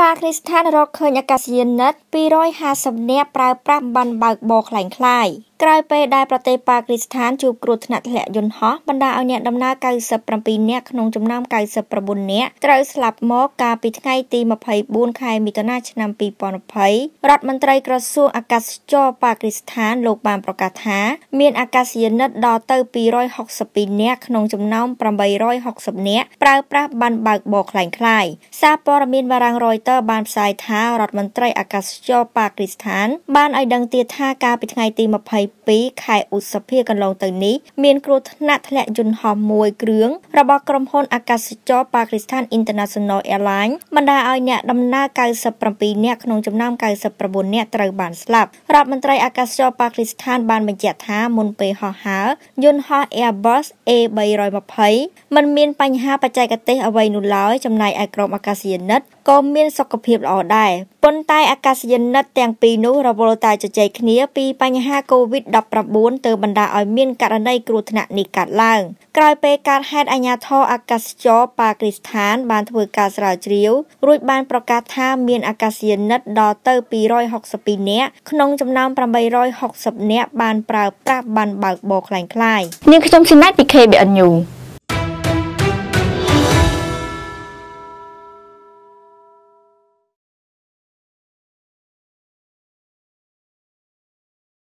ប៉ាគ្រីស្ថានរកឃើញអាកាសយានិត250នាក់ប្រើប្រាស់បានបើកបរคล้ายៗក្រោយពេលដែលប្រទេសប៉ាគីស្ថានជួបគ្រោះថ្នាក់ធ្លាក់យន្តហោះបណ្ដាលឲ្យអ្នកដំណើរ97នាក់ក្នុងចំណោម99នាក់ត្រូវស្លាប់មកកាលពីថ្ងៃទី24ខែមិថុនាឆ្នាំ2020រដ្ឋមន្ត្រីក្រសួងអាកាសចរណ៍ប៉ាគីស្ថានលោកបានប្រកាសថាមានអាកាសយានិកដល់ទៅ262នាក់ក្នុងចំណោម860នាក់ប្រើប្រាស់បានបើកបរคล้ายៗសារព័ត៌មានបារាំង Reuters បានផ្សាយថារដ្ឋមន្ត្រីអាកាសចរណ៍ប៉ាគីស្ថានបានឲ្យដឹងទៀតថាកាលពីថ្ងៃទី20 12ខែឧសភាកន្លងទៅនេះមានគ្រោះថ្នាក់ធ្លាក់យន្តហោះមួយគ្រឿងរបស់ក្រុមហ៊ុនអាកាសចរប៉ាគីស្ថាន International Airlines បណ្ដាលឲ្យអ្នកដំណើរ97នាក់ក្នុងចំណោម99នាក់ត្រូវបានស្លាប់រដ្ឋមន្ត្រីអាកាសចរប៉ាគីស្ថានបានបញ្ជាក់ថាមុនពេលហោះហើរយន្តហោះ Airbus A320 មិនមានបញ្ហាបច្ចេកទេសអ្វីនោះឡើយចំណែកឯក្រុមអាកាសយានិតក៏មានសុខភាពល្អដែរប៉ុន្តែអាកាសយានិតទាំងពីរនោះរវល់តែជជែកគ្នា ពីបញ្ហា COVID-19 ទើបបណ្ដាឲ្យមានករណីគ្រោះថ្នាក់នេះកើតឡើងក្រោយពេលកើតហេតុអាញាធរអាកាសចរប៉ាគីស្ថាន បានធ្វើការស្រាវជ្រាវ រួចបានប្រកាសថាមានអាកាសយានិតដល់ទៅ262នាក់ក្នុងចំណោម860នាក់បានប្រើប្រាស់បានបើកបរคล้ายៗនាងខ្ញុំស៊ីណាតពី KBN News